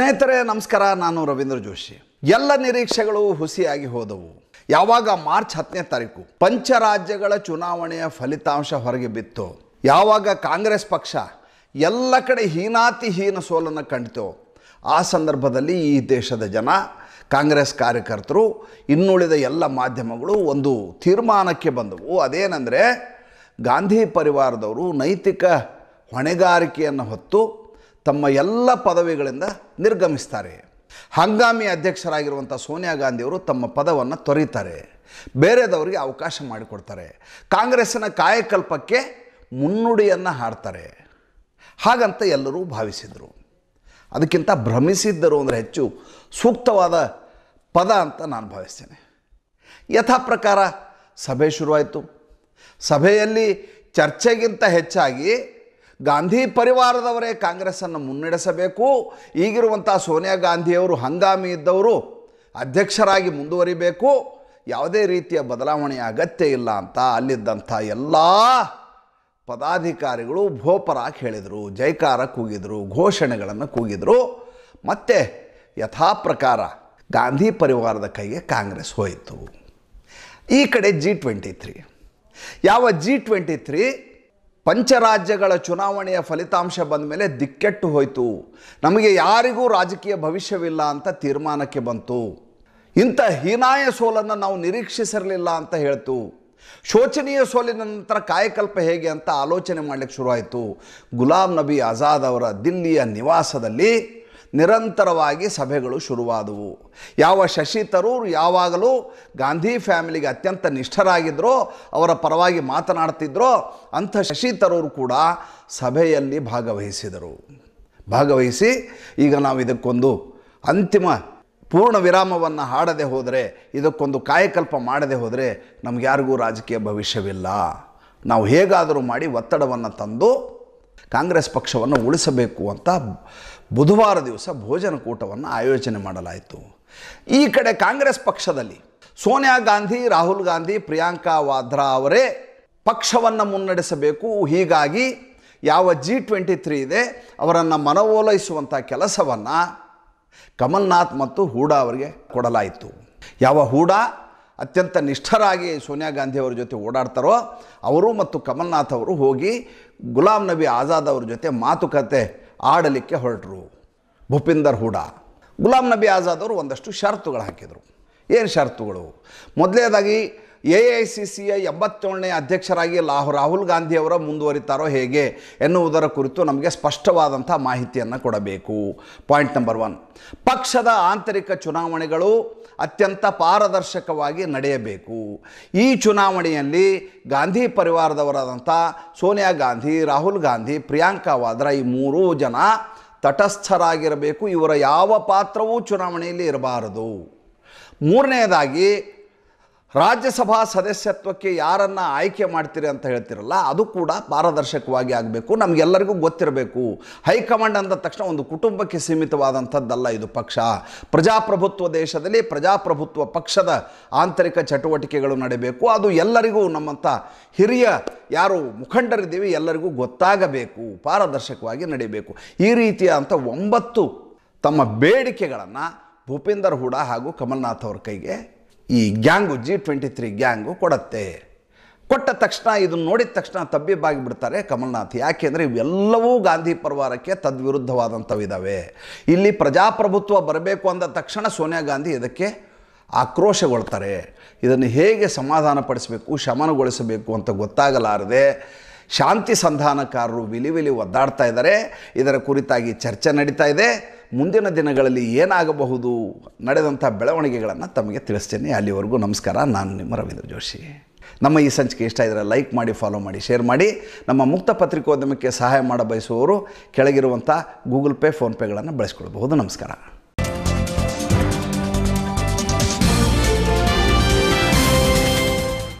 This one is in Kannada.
ಸ್ನೇಹಿತರೆ ನಮಸ್ಕಾರ ನಾನು ರವೀಂದ್ರ ಜೋಶಿ ಎಲ್ಲ ನಿರೀಕ್ಷೆಗಳು ಹುಸಿಯಾಗಿ ಹೋದವು ಯಾವಾಗ ಮಾರ್ಚ್ ಹತ್ತನೇ ತಾರೀಕು ಪಂಚರಾಜ್ಯಗಳ ಚುನಾವಣೆಯ ಫಲಿತಾಂಶ ಹೊರಗೆ ಬಿತ್ತು ಯಾವಾಗ ಕಾಂಗ್ರೆಸ್ ಪಕ್ಷ ಎಲ್ಲ ಕಡೆ ಹೀನಾತಿಹೀನ ಸೋಲನ್ನು ಕಂಡಿತು ಆ ಸಂದರ್ಭದಲ್ಲಿ ಈ ದೇಶದ ಜನ ಕಾಂಗ್ರೆಸ್ ಕಾರ್ಯಕರ್ತರು ಇನ್ನುಳಿದ ಎಲ್ಲ ಮಾಧ್ಯಮಗಳು ಒಂದು ತೀರ್ಮಾನಕ್ಕೆ ಬಂದವು ಅದೇನೆಂದರೆ ಗಾಂಧಿ ಪರಿವಾರದವರು ನೈತಿಕ ಹೊಣೆಗಾರಿಕೆಯನ್ನು ಹೊತ್ತು ತಮ್ಮ ಎಲ್ಲ ಪದವಿಗಳಿಂದ ನಿರ್ಗಮಿಸ್ತಾರೆ ಹಂಗಾಮಿ ಅಧ್ಯಕ್ಷರಾಗಿರುವಂಥ ಸೋನಿಯಾ ಗಾಂಧಿಯವರು ತಮ್ಮ ಪದವನ್ನು ತೊರೀತಾರೆ ಬೇರೆದವರಿಗೆ ಅವಕಾಶ ಮಾಡಿಕೊಡ್ತಾರೆ ಕಾಂಗ್ರೆಸ್ಸಿನ ಕಾಯಕಲ್ಪಕ್ಕೆ ಮುನ್ನುಡಿಯನ್ನು ಹಾಡ್ತಾರೆ ಹಾಗಂತ ಎಲ್ಲರೂ ಭಾವಿಸಿದರು ಅದಕ್ಕಿಂತ ಭ್ರಮಿಸಿದ್ದರು ಅಂದರೆ ಹೆಚ್ಚು ಸೂಕ್ತವಾದ ಪದ ಅಂತ ನಾನು ಭಾವಿಸ್ತೇನೆ ಯಥಾ ಪ್ರಕಾರ ಸಭೆ ಶುರುವಾಯಿತು ಸಭೆಯಲ್ಲಿ ಚರ್ಚೆಗಿಂತ ಹೆಚ್ಚಾಗಿ ಗಾಂಧಿ ಪರಿವಾರದವರೇ ಕಾಂಗ್ರೆಸ್ಸನ್ನು ಮುನ್ನಡೆಸಬೇಕು ಈಗಿರುವಂಥ ಸೋನಿಯಾ ಗಾಂಧಿಯವರು ಹಂಗಾಮಿ ಇದ್ದವರು ಅಧ್ಯಕ್ಷರಾಗಿ ಮುಂದುವರಿಬೇಕು ಯಾವುದೇ ರೀತಿಯ ಬದಲಾವಣೆಯ ಅಗತ್ಯ ಇಲ್ಲ ಅಂತ ಅಲ್ಲಿದ್ದಂಥ ಎಲ್ಲ ಪದಾಧಿಕಾರಿಗಳು ಭೋಪರಾಕ್ ಹೇಳಿದರು ಜೈಕಾರ ಕೂಗಿದರು ಘೋಷಣೆಗಳನ್ನು ಕೂಗಿದರು ಮತ್ತು ಯಥಾ ಪ್ರಕಾರ ಗಾಂಧಿ ಪರಿವಾರದ ಕೈಗೆ ಕಾಂಗ್ರೆಸ್ ಹೋಯಿತು ಈ ಕಡೆ ಜಿ ಟ್ವೆಂಟಿ ತ್ರೀ ಯಾವ ಜಿ ಟ್ವೆಂಟಿ ತ್ರೀ ಪಂಚರಾಜ್ಯಗಳ ಚುನಾವಣೆಯ ಫಲಿತಾಂಶ ಬಂದ ಮೇಲೆ ದಿಕ್ಕೆಟ್ಟು ಹೋಯಿತು ನಮಗೆ ಯಾರಿಗೂ ರಾಜಕೀಯ ಭವಿಷ್ಯವಿಲ್ಲ ಅಂತ ತೀರ್ಮಾನಕ್ಕೆ ಬಂತು ಇಂಥ ಹೀನಾಯ ಸೋಲನ್ನು ನಾವು ನಿರೀಕ್ಷಿಸಿರಲಿಲ್ಲ ಅಂತ ಹೇಳ್ತು ಶೋಚನೀಯ ಸೋಲಿನ ನಂತರ ಕಾಯಕಲ್ಪ ಹೇಗೆ ಅಂತ ಆಲೋಚನೆ ಮಾಡಲಿಕ್ಕೆ ಶುರುವಾಯಿತು ಗುಲಾಂ ನಬಿ ಆಜಾದ್ ಅವರ ದಿಲ್ಲಿಯ ನಿವಾಸದಲ್ಲಿ ನಿರಂತರವಾಗಿ ಸಭೆಗಳು ಶುರುವಾದವು ಯಾವ ಶಶಿ ತರೂರ್ ಯಾವಾಗಲೂ ಗಾಂಧಿ ಫ್ಯಾಮಿಲಿಗೆ ಅತ್ಯಂತ ನಿಷ್ಠರಾಗಿದ್ದರೋ ಅವರ ಪರವಾಗಿ ಮಾತನಾಡ್ತಿದ್ರೋ ಅಂಥ ಶಶಿ ತರೂರ್ ಕೂಡ ಸಭೆಯಲ್ಲಿ ಭಾಗವಹಿಸಿದರು ಭಾಗವಹಿಸಿ ಈಗ ನಾವು ಇದಕ್ಕೊಂದು ಅಂತಿಮ ಪೂರ್ಣ ವಿರಾಮವನ್ನು ಹಾಡದೆ ಹೋದರೆ ಇದಕ್ಕೊಂದು ಕಾಯಕಲ್ಪ ಮಾಡದೆ ಹೋದರೆ ಯಾರಿಗೂ ರಾಜಕೀಯ ಭವಿಷ್ಯವಿಲ್ಲ ನಾವು ಹೇಗಾದರೂ ಮಾಡಿ ಒತ್ತಡವನ್ನು ತಂದು ಕಾಂಗ್ರೆಸ್ ಪಕ್ಷವನ್ನು ಉಳಿಸಬೇಕು ಅಂತ ಬುಧವಾರ ದಿವಸ ಭೋಜನಕೂಟವನ್ನು ಆಯೋಜನೆ ಮಾಡಲಾಯಿತು ಈ ಕಡೆ ಕಾಂಗ್ರೆಸ್ ಪಕ್ಷದಲ್ಲಿ ಸೋನಿಯಾ ಗಾಂಧಿ ರಾಹುಲ್ ಗಾಂಧಿ ಪ್ರಿಯಾಂಕಾ ವಾದ್ರಾ ಅವರೇ ಪಕ್ಷವನ್ನು ಮುನ್ನಡೆಸಬೇಕು ಹೀಗಾಗಿ ಯಾವ ಜಿ ಟ್ವೆಂಟಿ ತ್ರೀ ಇದೆ ಅವರನ್ನು ಮನವೊಲೈಸುವಂಥ ಕೆಲಸವನ್ನು ಕಮಲ್ನಾಥ್ ಮತ್ತು ಹೂಡಾ ಅವರಿಗೆ ಕೊಡಲಾಯಿತು ಯಾವ ಹೂಡಾ ಅತ್ಯಂತ ನಿಷ್ಠರಾಗಿ ಸೋನಿಯಾ ಅವರ ಜೊತೆ ಓಡಾಡ್ತಾರೋ ಅವರು ಮತ್ತು ಕಮಲ್ನಾಥ್ ಅವರು ಹೋಗಿ ಗುಲಾಮ್ ನಬಿ ಆಜಾದ್ ಅವ್ರ ಜೊತೆ ಮಾತುಕತೆ ಆಡಲಿಕ್ಕೆ ಹೊರಟರು ಭೂಪಿಂದರ್ ಹೂಡಾ ಗುಲಾಂ ನಬಿ ಆಜಾದ್ ಅವರು ಒಂದಷ್ಟು ಷರತ್ತುಗಳು ಹಾಕಿದರು ಏನು ಷರತ್ತುಗಳು ಮೊದಲನೇದಾಗಿ ಎ ಐ ಸಿ ಸಿಯ ಎಂಬತ್ತೇಳನೇ ಅಧ್ಯಕ್ಷರಾಗಿ ಲಾಹು ರಾಹುಲ್ ಗಾಂಧಿಯವರ ಮುಂದುವರಿತಾರೋ ಹೇಗೆ ಎನ್ನುವುದರ ಕುರಿತು ನಮಗೆ ಸ್ಪಷ್ಟವಾದಂಥ ಮಾಹಿತಿಯನ್ನು ಕೊಡಬೇಕು ಪಾಯಿಂಟ್ ನಂಬರ್ ಒನ್ ಪಕ್ಷದ ಆಂತರಿಕ ಚುನಾವಣೆಗಳು ಅತ್ಯಂತ ಪಾರದರ್ಶಕವಾಗಿ ನಡೆಯಬೇಕು ಈ ಚುನಾವಣೆಯಲ್ಲಿ ಗಾಂಧಿ ಪರಿವಾರದವರಾದಂಥ ಸೋನಿಯಾ ಗಾಂಧಿ ರಾಹುಲ್ ಗಾಂಧಿ ಪ್ರಿಯಾಂಕಾ ವಾದ್ರಾ ಈ ಮೂರೂ ಜನ ತಟಸ್ಥರಾಗಿರಬೇಕು ಇವರ ಯಾವ ಪಾತ್ರವೂ ಚುನಾವಣೆಯಲ್ಲಿ ಇರಬಾರದು ಮೂರನೆಯದಾಗಿ ರಾಜ್ಯಸಭಾ ಸದಸ್ಯತ್ವಕ್ಕೆ ಯಾರನ್ನು ಆಯ್ಕೆ ಮಾಡ್ತೀರಿ ಅಂತ ಹೇಳ್ತಿರಲ್ಲ ಅದು ಕೂಡ ಪಾರದರ್ಶಕವಾಗಿ ಆಗಬೇಕು ನಮಗೆಲ್ಲರಿಗೂ ಗೊತ್ತಿರಬೇಕು ಹೈಕಮಾಂಡ್ ಅಂದ ತಕ್ಷಣ ಒಂದು ಕುಟುಂಬಕ್ಕೆ ಸೀಮಿತವಾದಂಥದ್ದಲ್ಲ ಇದು ಪಕ್ಷ ಪ್ರಜಾಪ್ರಭುತ್ವ ದೇಶದಲ್ಲಿ ಪ್ರಜಾಪ್ರಭುತ್ವ ಪಕ್ಷದ ಆಂತರಿಕ ಚಟುವಟಿಕೆಗಳು ನಡೆಯಬೇಕು ಅದು ಎಲ್ಲರಿಗೂ ನಮ್ಮಂಥ ಹಿರಿಯ ಯಾರು ಮುಖಂಡರಿದ್ದೀವಿ ಎಲ್ಲರಿಗೂ ಗೊತ್ತಾಗಬೇಕು ಪಾರದರ್ಶಕವಾಗಿ ನಡೀಬೇಕು ಈ ರೀತಿಯಾದಂಥ ಒಂಬತ್ತು ತಮ್ಮ ಬೇಡಿಕೆಗಳನ್ನು ಭೂಪೇಂದರ್ ಹೂಡ ಹಾಗೂ ಕಮಲ್ನಾಥ್ ಅವ್ರ ಕೈಗೆ ಈ gang G twenty three gang ಕೊಡತ್ತೆ ಕೊಟ್ಟ ತಕ್ಷಣ ಇದನ್ನು ನೋಡಿದ ತಕ್ಷಣ ತಬ್ಬಿಬ್ಬಾಗಿಬಿಡ್ತಾರೆ ಕಮಲ್ನಾಥ್ ಯಾಕೆಂದರೆ ಇವೆಲ್ಲವೂ ಗಾಂಧಿ ಪರಿವಾರಕ್ಕೆ ತದ್ವಿರುದ್ಧವಾದಂಥವಿದ್ದಾವೆ ಇಲ್ಲಿ ಪ್ರಜಾಪ್ರಭುತ್ವ ಬರಬೇಕು ಅಂದ ತಕ್ಷಣ ಸೋನಿಯಾ ಗಾಂಧಿ ಇದಕ್ಕೆ ಆಕ್ರೋಶಗೊಳ್ತಾರೆ ಇದನ್ನು ಹೇಗೆ ಸಮಾಧಾನಪಡಿಸಬೇಕು ಶಮನಗೊಳಿಸಬೇಕು ಅಂತ ಗೊತ್ತಾಗಲಾರದೆ ಶಾಂತಿ ಸಂಧಾನಕಾರರು ವಿಲಿ ವಿಲಿ ಒದ್ದಾಡ್ತಾ ಇದ್ದಾರೆ ಇದರ ಕುರಿತಾಗಿ ಚರ್ಚೆ ನಡೀತಾ ಇದೆ ಮುಂದಿನ ದಿನಗಳಲ್ಲಿ ಏನಾಗಬಹುದು ನಡೆದಂಥ ಬೆಳವಣಿಗೆಗಳನ್ನು ತಮಗೆ ತಿಳಿಸ್ತೇನೆ ಅಲ್ಲಿವರೆಗೂ ನಮಸ್ಕಾರ ನಾನು ನಿಮ್ಮ ರವೀಂದ್ರ ಜೋಶಿ ನಮ್ಮ ಈ ಸಂಚಿಕೆ ಇಷ್ಟ ಇದ್ದರೆ ಲೈಕ್ ಮಾಡಿ ಫಾಲೋ ಮಾಡಿ ಶೇರ್ ಮಾಡಿ ನಮ್ಮ ಮುಕ್ತ ಪತ್ರಿಕೋದ್ಯಮಕ್ಕೆ ಸಹಾಯ ಮಾಡಬಯಸುವವರು ಕೆಳಗಿರುವಂಥ ಗೂಗಲ್ ಪೇ ಫೋನ್ಪೇಗಳನ್ನು ಬಳಸ್ಕೊಳ್ಬಹುದು ನಮಸ್ಕಾರ